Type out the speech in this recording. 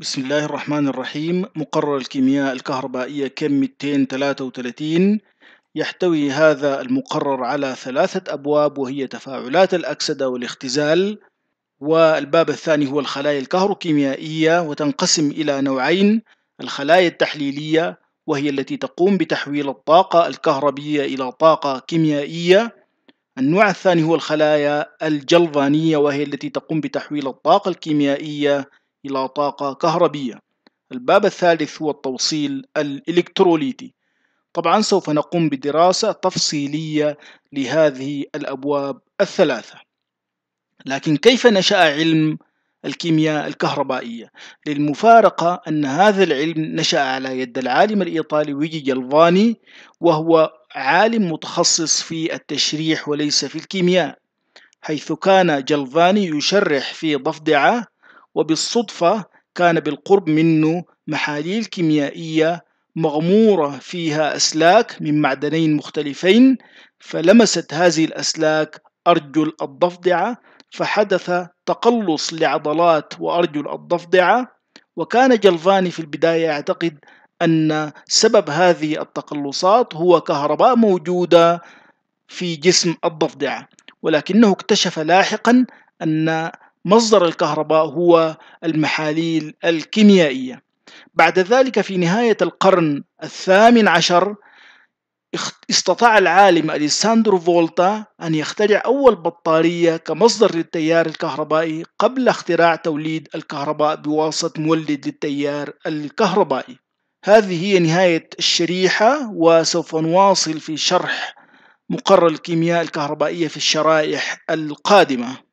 بسم الله الرحمن الرحيم مقرر الكيمياء الكهربائية كم 233 يحتوي هذا المقرر على ثلاثة أبواب وهي تفاعلات الأكسدة والاختزال والباب الثاني هو الخلايا الكهروكيميائية وتنقسم إلى نوعين الخلايا التحليلية وهي التي تقوم بتحويل الطاقة الكهربية إلى طاقة كيميائية النوع الثاني هو الخلايا الجلفانية وهي التي تقوم بتحويل الطاقة الكيميائية إلى طاقة كهربية الباب الثالث هو التوصيل الإلكتروليتي طبعا سوف نقوم بدراسة تفصيلية لهذه الأبواب الثلاثة لكن كيف نشأ علم الكيمياء الكهربائية للمفارقة أن هذا العلم نشأ على يد العالم الإيطالي ويجي جلفاني وهو عالم متخصص في التشريح وليس في الكيمياء حيث كان جلفاني يشرح في ضفدعة وبالصدفة كان بالقرب منه محاليل كيميائية مغمورة فيها أسلاك من معدنين مختلفين فلمست هذه الأسلاك أرجل الضفدعة فحدث تقلص لعضلات وأرجل الضفدعة وكان جلفاني في البداية يعتقد أن سبب هذه التقلصات هو كهرباء موجودة في جسم الضفدعة ولكنه اكتشف لاحقا أن مصدر الكهرباء هو المحاليل الكيميائية بعد ذلك في نهاية القرن الثامن عشر استطاع العالم أليساندرو فولتا أن يخترع أول بطارية كمصدر للتيار الكهربائي قبل اختراع توليد الكهرباء بواسطة مولد للتيار الكهربائي هذه هي نهاية الشريحة وسوف نواصل في شرح مقرر الكيمياء الكهربائية في الشرائح القادمة